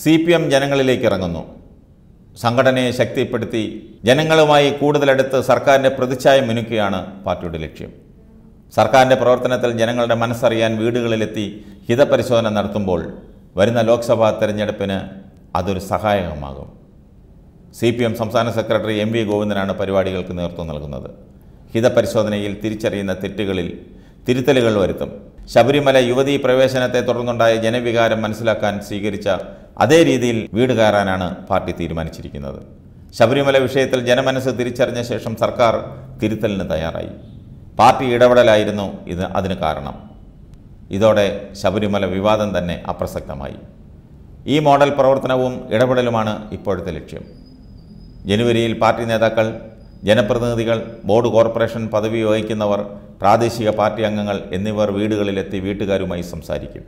C P M ജനങ്ങളിലേക്ക് ഇറങ്ങുന്നു സംഘടനയെ ശക്തിപ്പെടുത്തി ജനങ്ങളുമായി കൂടുതലെടുത്ത് സർക്കാരിൻ്റെ പ്രതിച്ഛായ മിനുക്കുകയാണ് പാർട്ടിയുടെ ലക്ഷ്യം സർക്കാരിൻ്റെ പ്രവർത്തനത്തിൽ ജനങ്ങളുടെ മനസ്സറിയാൻ വീടുകളിലെത്തി ഹിതപരിശോധന നടത്തുമ്പോൾ വരുന്ന ലോക്സഭാ തെരഞ്ഞെടുപ്പിന് അതൊരു സഹായകമാകും സി പി എം സംസ്ഥാന സെക്രട്ടറി എം വി ഗോവിന്ദനാണ് പരിപാടികൾക്ക് നേതൃത്വം നൽകുന്നത് ഹിതപരിശോധനയിൽ തിരിച്ചറിയുന്ന തെറ്റുകളിൽ തിരുത്തലുകൾ വരുത്തും ശബരിമല യുവതീ പ്രവേശനത്തെ തുടർന്നുണ്ടായ ജനവികാരം മനസ്സിലാക്കാൻ സ്വീകരിച്ച അതേ രീതിയിൽ വീട് കയറാനാണ് പാർട്ടി തീരുമാനിച്ചിരിക്കുന്നത് ശബരിമല വിഷയത്തിൽ ജനമനസ്സ് തിരിച്ചറിഞ്ഞ ശേഷം സർക്കാർ തിരുത്തലിന് തയ്യാറായി പാർട്ടി ഇടപെടലായിരുന്നു ഇത് അതിന് കാരണം ഇതോടെ ശബരിമല വിവാദം തന്നെ അപ്രസക്തമായി ഈ മോഡൽ പ്രവർത്തനവും ഇടപെടലുമാണ് ഇപ്പോഴത്തെ ലക്ഷ്യം ജനുവരിയിൽ പാർട്ടി നേതാക്കൾ ജനപ്രതിനിധികൾ ബോർഡ് കോർപ്പറേഷൻ പദവി വഹിക്കുന്നവർ പ്രാദേശിക പാർട്ടി അംഗങ്ങൾ എന്നിവർ വീടുകളിലെത്തി വീട്ടുകാരുമായി സംസാരിക്കും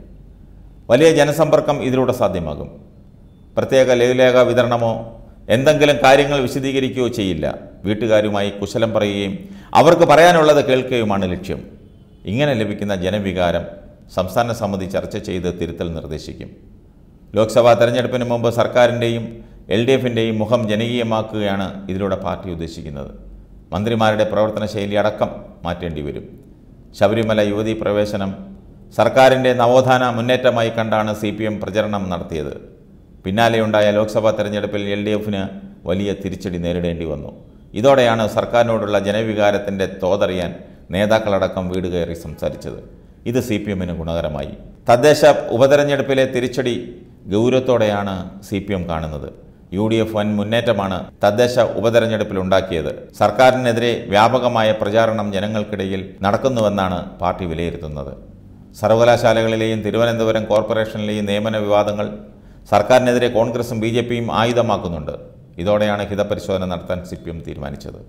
വലിയ ജനസമ്പർക്കം ഇതിലൂടെ സാധ്യമാകും പ്രത്യേക ലഘുലേഖ വിതരണമോ എന്തെങ്കിലും കാര്യങ്ങൾ വിശദീകരിക്കുകയോ ചെയ്യില്ല വീട്ടുകാരുമായി കുശലം പറയുകയും അവർക്ക് പറയാനുള്ളത് കേൾക്കുകയുമാണ് ലക്ഷ്യം ഇങ്ങനെ ലഭിക്കുന്ന ജനവികാരം സംസ്ഥാന സമിതി ചർച്ച ചെയ്ത് തിരുത്തൽ നിർദ്ദേശിക്കും ലോക്സഭാ തെരഞ്ഞെടുപ്പിന് മുമ്പ് സർക്കാരിൻ്റെയും എൽ ഡി എഫിൻ്റെയും മുഖം ജനകീയമാക്കുകയാണ് ഇതിലൂടെ പാർട്ടി ഉദ്ദേശിക്കുന്നത് മന്ത്രിമാരുടെ പ്രവർത്തന ശൈലി അടക്കം മാറ്റേണ്ടി വരും ശബരിമല യുവതി പ്രവേശനം സർക്കാരിൻ്റെ നവോത്ഥാന മുന്നേറ്റമായി കണ്ടാണ് സി പി എം പ്രചരണം നടത്തിയത് പിന്നാലെയുണ്ടായ ലോക്സഭാ തെരഞ്ഞെടുപ്പിൽ എൽ ഡി എഫിന് വലിയ തിരിച്ചടി നേരിടേണ്ടി വന്നു ഇതോടെയാണ് സർക്കാരിനോടുള്ള ജനവികാരത്തിൻ്റെ തോതറിയാൻ നേതാക്കളടക്കം വീട് കയറി സംസാരിച്ചത് ഇത് സി പി എമ്മിന് ഗുണകരമായി തദ്ദേശ ഉപതെരഞ്ഞെടുപ്പിലെ തിരിച്ചടി ഗൗരവത്തോടെയാണ് സി പി എം കാണുന്നത് യു ഡി എഫ് വൻ മുന്നേറ്റമാണ് തദ്ദേശ ഉപതെരഞ്ഞെടുപ്പിൽ ഉണ്ടാക്കിയത് സർക്കാരിനെതിരെ വ്യാപകമായ പ്രചാരണം ജനങ്ങൾക്കിടയിൽ നടക്കുന്നുവെന്നാണ് പാർട്ടി വിലയിരുത്തുന്നത് സർവകലാശാലകളിലെയും തിരുവനന്തപുരം കോർപ്പറേഷനിലെയും നിയമന വിവാദങ്ങൾ സർക്കാരിനെതിരെ കോൺഗ്രസും ബി ആയുധമാക്കുന്നുണ്ട് ഇതോടെയാണ് ഹിതപരിശോധന നടത്താൻ സി തീരുമാനിച്ചത്